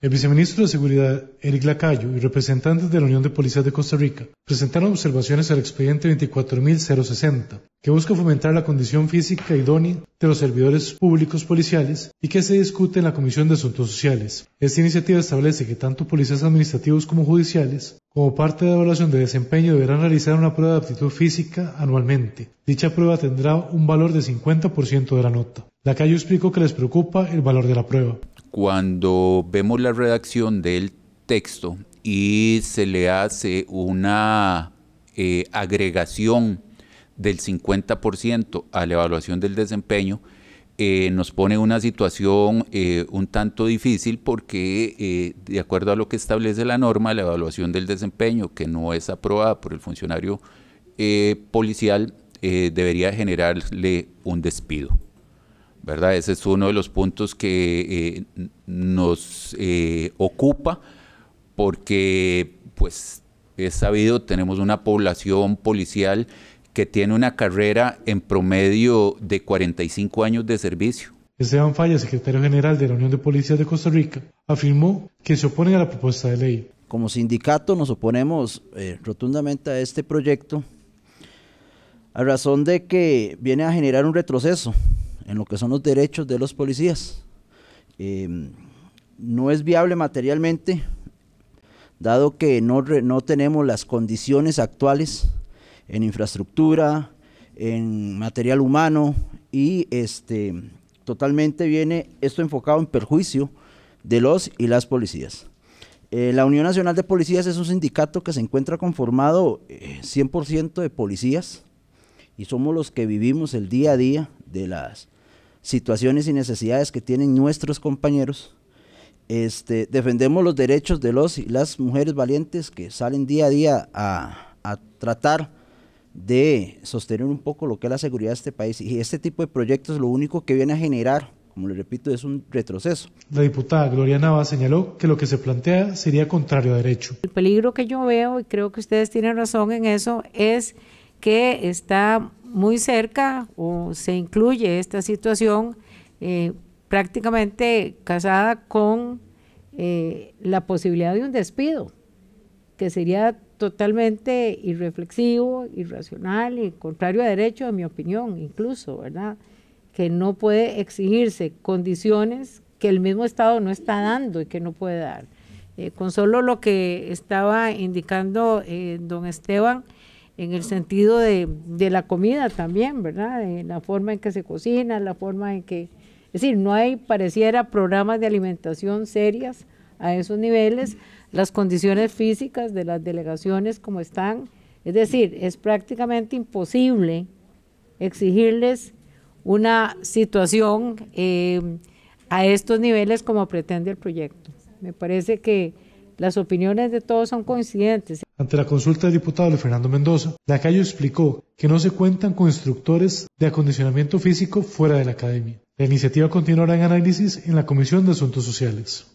El viceministro de Seguridad, Eric Lacayo, y representantes de la Unión de Policías de Costa Rica presentaron observaciones al expediente 24.060, que busca fomentar la condición física idónea de los servidores públicos policiales y que se discute en la Comisión de Asuntos Sociales. Esta iniciativa establece que tanto policías administrativos como judiciales, como parte de la evaluación de desempeño, deberán realizar una prueba de aptitud física anualmente. Dicha prueba tendrá un valor de 50% de la nota. Lacayo explicó que les preocupa el valor de la prueba cuando vemos la redacción del texto y se le hace una eh, agregación del 50% a la evaluación del desempeño, eh, nos pone una situación eh, un tanto difícil porque, de acuerdo a lo que establece la norma, la evaluación del desempeño, que no es aprobada por el funcionario policial, debería generarle un despido. ¿verdad? Ese es uno de los puntos que eh, nos eh, ocupa porque, pues, es sabido, tenemos una población policial que tiene una carrera en promedio de 45 años de servicio. Esteban Falla, secretario general de la Unión de Policías de Costa Rica, afirmó que se oponen a la propuesta de ley. Como sindicato nos oponemos eh, rotundamente a este proyecto a razón de que viene a generar un retroceso en lo que son los derechos de los policías. Eh, no es viable materialmente, dado que no, no tenemos las condiciones actuales en infraestructura, en material humano y este, totalmente viene esto enfocado en perjuicio de los y las policías. Eh, la Unión Nacional de Policías es un sindicato que se encuentra conformado 100% eh, de policías y somos los que vivimos el día a día de las situaciones y necesidades que tienen nuestros compañeros. Este, defendemos los derechos de los y las mujeres valientes que salen día a día a, a tratar de sostener un poco lo que es la seguridad de este país. Y este tipo de proyectos lo único que viene a generar, como le repito, es un retroceso. La diputada Gloria Nava señaló que lo que se plantea sería contrario a derecho. El peligro que yo veo, y creo que ustedes tienen razón en eso, es que está muy cerca o se incluye esta situación eh, prácticamente casada con eh, la posibilidad de un despido, que sería totalmente irreflexivo, irracional y contrario a derecho, en mi opinión, incluso, ¿verdad? Que no puede exigirse condiciones que el mismo Estado no está dando y que no puede dar. Eh, con solo lo que estaba indicando don Esteban, en el sentido de, la comida también, ¿verdad? De la forma en que se cocina, la forma en que... Es decir, no hay, pareciera, programas de alimentación serias a esos niveles, las condiciones físicas de las delegaciones como están. Es decir, es prácticamente imposible exigirles una situación eh, a estos niveles como pretende el proyecto. Me parece que las opiniones de todos son coincidentes. Ante la consulta del diputado Fernando Mendoza, Lacayo explicó que no se cuentan con instructores de acondicionamiento físico fuera de la academia. La iniciativa continuará en análisis en la Comisión de Asuntos Sociales.